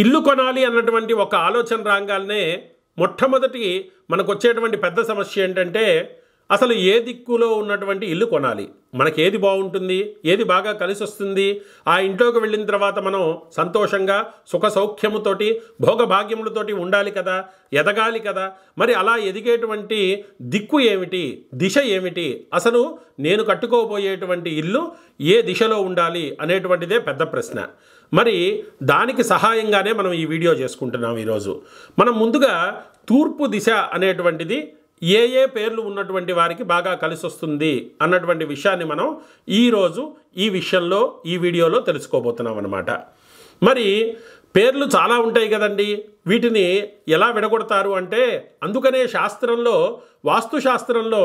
ఇల్లు కొనాలి అన్నటువంటి ఒక ఆలోచన రాగానే మొట్టమొదటి మనకు వచ్చేటువంటి పెద్ద సమస్య ఏంటంటే అసలు ఏ దిక్కులో ఉన్నటువంటి ఇల్లు కొనాలి మనకి ఏది బాగుంటుంది ఏది బాగా కలిసి వస్తుంది ఆ ఇంట్లోకి వెళ్ళిన తర్వాత మనం సంతోషంగా సుఖ సౌఖ్యముతోటి భోగభాగ్యములతోటి ఉండాలి కదా ఎదగాలి కదా మరి అలా ఎదిగేటువంటి దిక్కు ఏమిటి దిశ ఏమిటి అసలు నేను కట్టుకోబోయేటువంటి ఇల్లు ఏ దిశలో ఉండాలి అనేటువంటిదే పెద్ద ప్రశ్న మరి దానికి సహాయంగానే మనం ఈ వీడియో చేసుకుంటున్నాం ఈరోజు మనం ముందుగా తూర్పు దిశ అనేటువంటిది ఏ ఏ పేర్లు ఉన్నటువంటి వారికి బాగా కలిసి వస్తుంది అన్నటువంటి విషయాన్ని మనం ఈరోజు ఈ విషయంలో ఈ వీడియోలో తెలుసుకోబోతున్నాం అనమాట మరి పేర్లు చాలా ఉంటాయి కదండి వీటిని ఎలా విడగొడతారు అంటే అందుకనే శాస్త్రంలో వాస్తుశాస్త్రంలో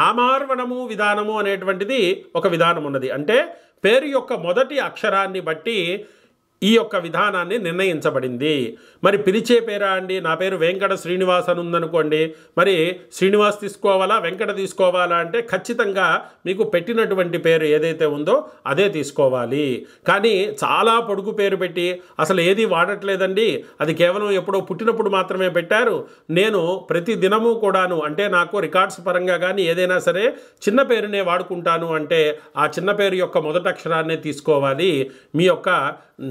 నామార్వణము విధానము అనేటువంటిది ఒక విధానం ఉన్నది అంటే పేరు యొక్క మొదటి అక్షరాన్ని బట్టి ఈ యొక్క విధానాన్ని నిర్ణయించబడింది మరి పిలిచే పేరా అండి నా పేరు వెంకట శ్రీనివాస్ అని ఉందనుకోండి మరి శ్రీనివాస్ తీసుకోవాలా వెంకట తీసుకోవాలా అంటే ఖచ్చితంగా మీకు పెట్టినటువంటి పేరు ఏదైతే ఉందో అదే తీసుకోవాలి కానీ చాలా పొడుగు పేరు పెట్టి అసలు ఏది వాడట్లేదండి అది కేవలం ఎప్పుడో పుట్టినప్పుడు మాత్రమే పెట్టారు నేను ప్రతి దినము కూడాను అంటే నాకు రికార్డ్స్ పరంగా కానీ ఏదైనా సరే చిన్న పేరునే వాడుకుంటాను అంటే ఆ చిన్న పేరు యొక్క మొదట అక్షరాన్నే తీసుకోవాలి మీ యొక్క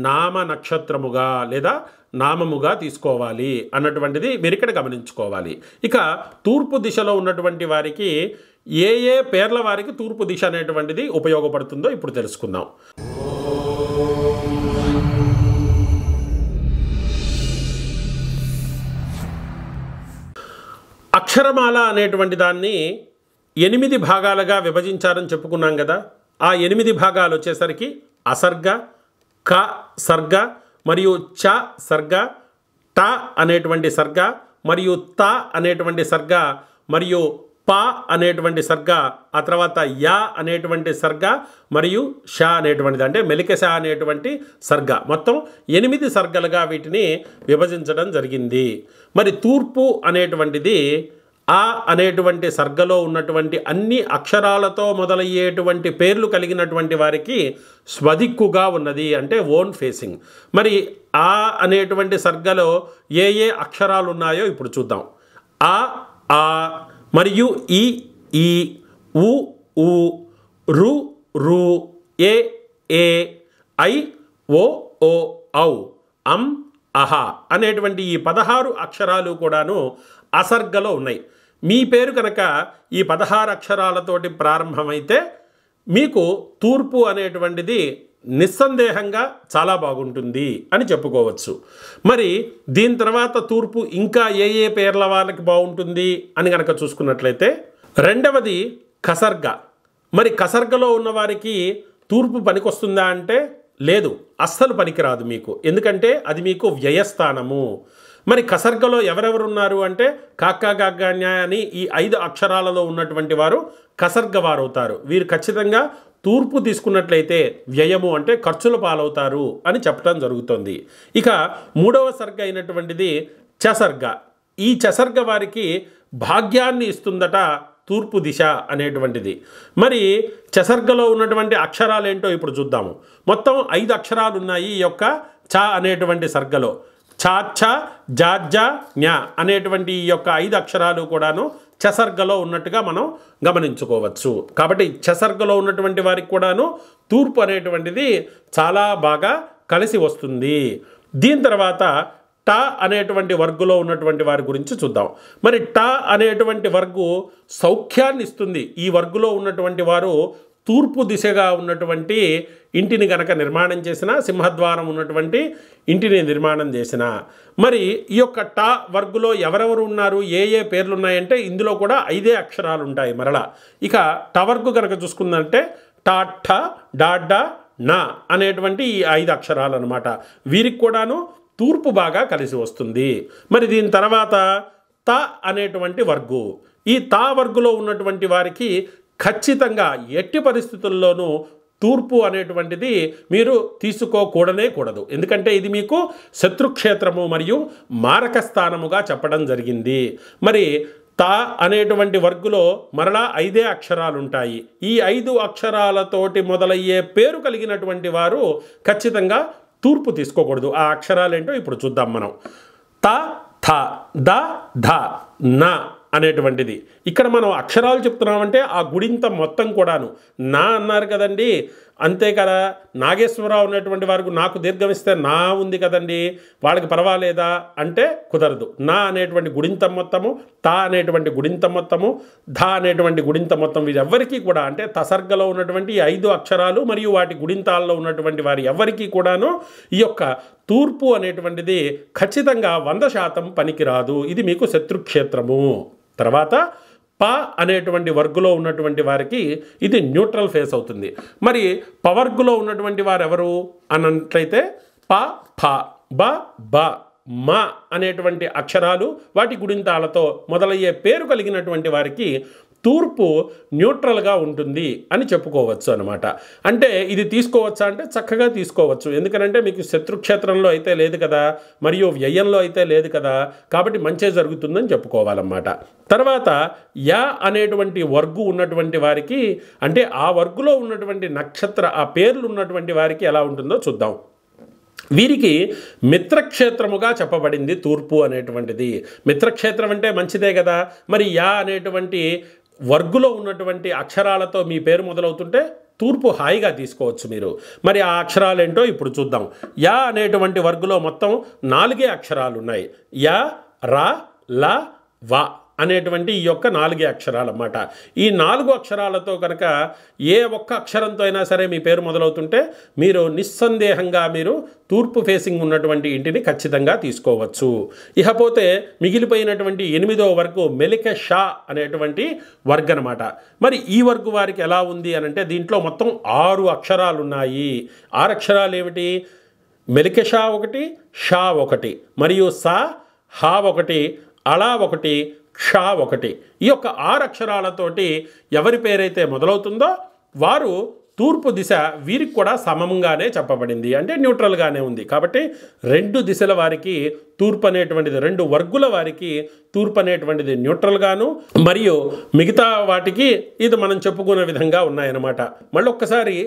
నా నామ నక్షత్రముగా లేదా నామముగా తీసుకోవాలి అన్నటువంటిది మీరు ఇక్కడ గమనించుకోవాలి ఇక తూర్పు దిశలో ఉన్నటువంటి వారికి ఏ ఏ పేర్ల వారికి తూర్పు దిశ అనేటువంటిది ఉపయోగపడుతుందో ఇప్పుడు తెలుసుకుందాం అక్షరమాల అనేటువంటి దాన్ని ఎనిమిది భాగాలుగా విభజించారని చెప్పుకున్నాం కదా ఆ ఎనిమిది భాగాలు వచ్చేసరికి అసర్గ క సర్గ మరియు చ సర్గ ట అనేటువంటి సర్గ మరియు త అనేటువంటి సర్గ మరియు ప అనేటువంటి సర్గ ఆ తర్వాత యా అనేటువంటి సర్గ మరియు ష అనేటువంటిది అంటే మెలికష అనేటువంటి సర్గ మొత్తం ఎనిమిది సర్గలుగా వీటిని విభజించడం జరిగింది మరి తూర్పు అనేటువంటిది ఆ అనేటువంటి సర్గలో ఉన్నటువంటి అన్ని అక్షరాలతో మొదలయ్యేటువంటి పేర్లు కలిగినటువంటి వారికి స్వదిక్కుగా ఉన్నది అంటే ఓన్ ఫేసింగ్ మరి ఆ అనేటువంటి సర్గలో ఏ ఏ అక్షరాలు ఉన్నాయో ఇప్పుడు చూద్దాం ఆ ఆ మరియు ఈ ఈ ఉ ఉ రు రు ఏ ఏ ఐ ఓ ఓ ఔ అం అహ అనేటువంటి ఈ పదహారు అక్షరాలు కూడాను అసర్గలో ఉన్నాయి మీ పేరు కనుక ఈ పదహారు అక్షరాలతోటి ప్రారంభమైతే మీకు తూర్పు అనేటువంటిది నిస్సందేహంగా చాలా బాగుంటుంది అని చెప్పుకోవచ్చు మరి దీని తర్వాత తూర్పు ఇంకా ఏ ఏ పేర్ల వాళ్ళకి బాగుంటుంది అని కనుక చూసుకున్నట్లయితే రెండవది కసర్గ మరి కసర్గలో ఉన్నవారికి తూర్పు పనికొస్తుందా అంటే లేదు అస్సలు పనికిరాదు మీకు ఎందుకంటే అది మీకు వ్యయస్థానము మరి కసర్గలో ఎవరెవరు ఉన్నారు అంటే కాకాగాగాన్య అని ఈ ఐదు అక్షరాలలో ఉన్నటువంటి వారు కసర్గ వారవుతారు వీరు ఖచ్చితంగా తూర్పు తీసుకున్నట్లయితే వ్యయము అంటే ఖర్చుల పాలవుతారు అని చెప్పడం జరుగుతుంది ఇక మూడవ సర్గ అయినటువంటిది చసర్గ ఈ చసర్గ వారికి భాగ్యాన్ని ఇస్తుందట తూర్పు దిశ అనేటువంటిది మరి చసర్గలో ఉన్నటువంటి అక్షరాలు ఏంటో ఇప్పుడు చూద్దాము మొత్తం ఐదు అక్షరాలు ఉన్నాయి ఈ యొక్క చ అనేటువంటి సర్గలో ఛాఛ జాజ న్యా అనేటువంటి ఈ యొక్క ఐదు అక్షరాలు కూడాను చసర్గలో ఉన్నట్టుగా మనం గమనించుకోవచ్చు కాబట్టి చసర్గలో ఉన్నటువంటి వారికి కూడాను తూర్పు అనేటువంటిది చాలా బాగా కలిసి వస్తుంది దీని తర్వాత ట అనేటువంటి వర్గులో ఉన్నటువంటి వారి గురించి చూద్దాం మరి ట అనేటువంటి వర్గు సౌఖ్యాన్ని ఇస్తుంది ఈ వర్గులో ఉన్నటువంటి వారు తూర్పు దిశగా ఉన్నటువంటి ఇంటిని గనక నిర్మాణం చేసిన సింహద్వారం ఉన్నటువంటి ఇంటిని నిర్మాణం చేసిన మరి ఈ యొక్క టా వర్గులో ఎవరెవరు ఉన్నారు ఏ ఏ పేర్లు ఉన్నాయంటే ఇందులో కూడా ఐదే అక్షరాలు ఉంటాయి మరలా ఇక ట వర్గు చూసుకుందంటే టా ఠ డా నా అనేటువంటి ఈ ఐదు అక్షరాలు అనమాట వీరికి కూడాను తూర్పు బాగా కలిసి వస్తుంది మరి దీని తర్వాత త అనేటువంటి వర్గు ఈ తా వర్గులో ఉన్నటువంటి వారికి ఖచ్చితంగా ఎట్టి పరిస్థితుల్లోనూ తూర్పు అనేటువంటిది మీరు తీసుకోకూడనే కూడదు ఎందుకంటే ఇది మీకు శత్రుక్షేత్రము మరియు మారక స్థానముగా చెప్పడం జరిగింది మరి తా అనేటువంటి వర్గులో మరలా ఐదే అక్షరాలు ఉంటాయి ఈ ఐదు అక్షరాలతోటి మొదలయ్యే పేరు కలిగినటువంటి వారు ఖచ్చితంగా తూర్పు తీసుకోకూడదు ఆ అక్షరాలేంటో ఇప్పుడు చూద్దాం మనం త థ ద ధ న అనేటువంటిది ఇక్కడ మనం అక్షరాలు చెప్తున్నామంటే ఆ గుడింత మొత్తం కూడాను నా అన్నారు కదండి అంతే కదా నాగేశ్వరరావు ఉన్నటువంటి వారికి నాకు దీర్ఘమిస్తే నా ఉంది కదండి వాళ్ళకి పర్వాలేదా అంటే కుదరదు నా అనేటువంటి గుడింత మొత్తము తా అనేటువంటి గుడింత మొత్తము ధా అనేటువంటి గుడింత మొత్తం వీరెవ్వరికీ కూడా అంటే తసర్గలో ఉన్నటువంటి ఐదు అక్షరాలు మరియు వాటి గుడింతాల్లో ఉన్నటువంటి వారి ఎవ్వరికీ కూడాను ఈ యొక్క తూర్పు అనేటువంటిది ఖచ్చితంగా వంద శాతం పనికిరాదు ఇది మీకు శత్రుక్షేత్రము తర్వాత ప అనేటువంటి వర్గులో ఉన్నటువంటి వారికి ఇది న్యూట్రల్ ఫేస్ అవుతుంది మరి పవర్గులో ఉన్నటువంటి వారు ఎవరు అన్నట్లయితే ప ఫ బ బ మ అనేటువంటి అక్షరాలు వాటి గుడింతాలతో మొదలయ్యే పేరు కలిగినటువంటి వారికి తూర్పు న్యూట్రల్గా ఉంటుంది అని చెప్పుకోవచ్చు అనమాట అంటే ఇది తీసుకోవచ్చా అంటే చక్కగా తీసుకోవచ్చు ఎందుకనంటే మీకు శత్రుక్షేత్రంలో అయితే లేదు కదా మరియు వ్యయంలో అయితే లేదు కదా కాబట్టి మంచే జరుగుతుందని చెప్పుకోవాలన్నమాట తర్వాత యా అనేటువంటి వర్గు ఉన్నటువంటి వారికి అంటే ఆ వర్గులో ఉన్నటువంటి నక్షత్ర ఆ పేర్లు ఉన్నటువంటి వారికి ఎలా ఉంటుందో చూద్దాం వీరికి మిత్రక్షేత్రముగా చెప్పబడింది తూర్పు అనేటువంటిది మిత్రక్షేత్రం అంటే మంచిదే కదా మరి యా అనేటువంటి వర్గులో ఉన్నటువంటి అక్షరాలతో మీ పేరు మొదలవుతుంటే తూర్పు హాయిగా తీసుకోవచ్చు మీరు మరి ఆ అక్షరాలు ఏంటో ఇప్పుడు చూద్దాం యా అనేటువంటి వర్గులో మొత్తం నాలుగే అక్షరాలు ఉన్నాయి యా రా ల వా అనేటువంటి ఈ యొక్క నాలుగే అక్షరాలు అన్నమాట ఈ నాలుగు అక్షరాలతో కనుక ఏ ఒక్క అక్షరంతో అయినా సరే మీ పేరు మొదలవుతుంటే మీరు నిస్సందేహంగా మీరు తూర్పు ఫేసింగ్ ఉన్నటువంటి ఇంటిని ఖచ్చితంగా తీసుకోవచ్చు ఇకపోతే మిగిలిపోయినటువంటి ఎనిమిదో వరకు మెలిక షా అనేటువంటి వర్గ్ అనమాట మరి ఈ వర్గు వారికి ఎలా ఉంది అని అంటే దీంట్లో మొత్తం ఆరు అక్షరాలు ఉన్నాయి ఆరు అక్షరాలు ఏమిటి మెలిక షా ఒకటి షా ఒకటి మరియు సా హా ఒకటి అలా ఒకటి షా ఒకటి ఈ యొక్క ఆరక్షరాలతోటి ఎవరి పేరైతే మొదలవుతుందో వారు తూర్పు దిశ వీరికి కూడా సమంగానే చెప్పబడింది అంటే న్యూట్రల్గానే ఉంది కాబట్టి రెండు దిశల వారికి తూర్పు అనేటువంటిది రెండు వర్గుల వారికి తూర్పు అనేటువంటిది న్యూట్రల్గాను మరియు మిగతా వాటికి ఇది మనం చెప్పుకునే విధంగా ఉన్నాయన్నమాట మళ్ళీ ఒక్కసారి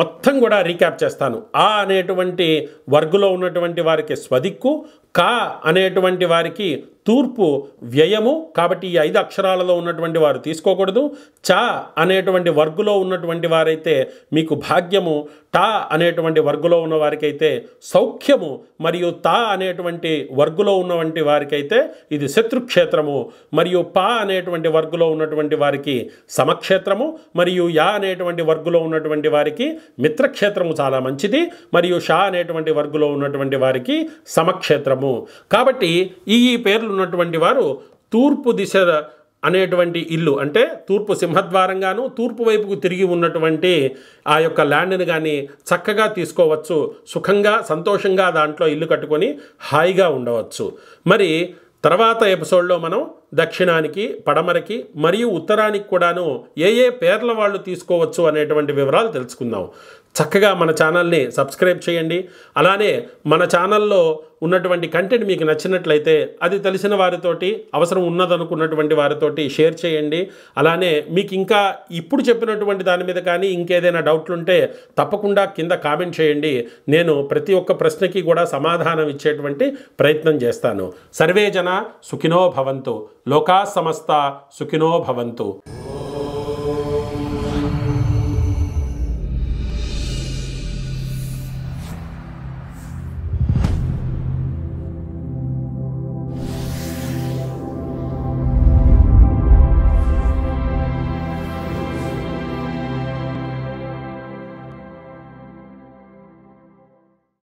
మొత్తం కూడా రీక్యాప్ చేస్తాను ఆ అనేటువంటి వర్గులో ఉన్నటువంటి వారికి స్వదిక్కు కా అనేటువంటి వారికి తూర్పు వ్యయము కాబట్టి ఈ ఐదు అక్షరాలలో ఉన్నటువంటి వారు తీసుకోకూడదు చా అనేటువంటి వర్గులో ఉన్నటువంటి వారైతే మీకు భాగ్యము టా అనేటువంటి వర్గులో ఉన్న వారికైతే సౌఖ్యము మరియు తా అనేటువంటి వర్గులో ఉన్నటువంటి వారికైతే ఇది శత్రుక్షేత్రము మరియు పా అనేటువంటి వర్గులో ఉన్నటువంటి వారికి సమక్షేత్రము మరియు యా అనేటువంటి వర్గులో ఉన్నటువంటి వారికి మిత్రక్షేత్రము చాలా మంచిది మరియు షా అనేటువంటి వర్గులో ఉన్నటువంటి వారికి సమక్షేత్రము ఉండవచ్చును కాబట్టి ఈ ఈ పేర్లు ఉన్నటువంటి వారు తూర్పు దిశ అనేటువంటి ఇల్లు అంటే తూర్పు సింహద్వారంగాను తూర్పు వైపుకు తిరిగి ఉన్నటువంటి ఆ యొక్క ల్యాండ్ని కానీ చక్కగా తీసుకోవచ్చు సుఖంగా సంతోషంగా దాంట్లో ఇల్లు కట్టుకొని హాయిగా ఉండవచ్చు మరి తర్వాత ఎపిసోడ్లో మనం దక్షిణానికి పడమరకి మరియు ఉత్తరానికి కూడాను ఏ ఏ పేర్ల వాళ్ళు తీసుకోవచ్చు అనేటువంటి వివరాలు తెలుసుకుందాం చక్కగా మన ఛానల్ని సబ్స్క్రైబ్ చేయండి అలానే మన ఛానల్లో ఉన్నటువంటి కంటెంట్ మీకు నచ్చినట్లయితే అది తెలిసిన వారితోటి అవసరం ఉన్నదనుకున్నటువంటి వారితోటి షేర్ చేయండి అలానే మీకు ఇంకా ఇప్పుడు చెప్పినటువంటి దాని మీద కానీ ఇంకేదైనా డౌట్లు ఉంటే తప్పకుండా కింద కామెంట్ చేయండి నేను ప్రతి ఒక్క ప్రశ్నకి కూడా సమాధానం ఇచ్చేటువంటి ప్రయత్నం చేస్తాను సర్వే జన సుఖినో భవంతు లోకా సమస్త సుఖినో భవంతు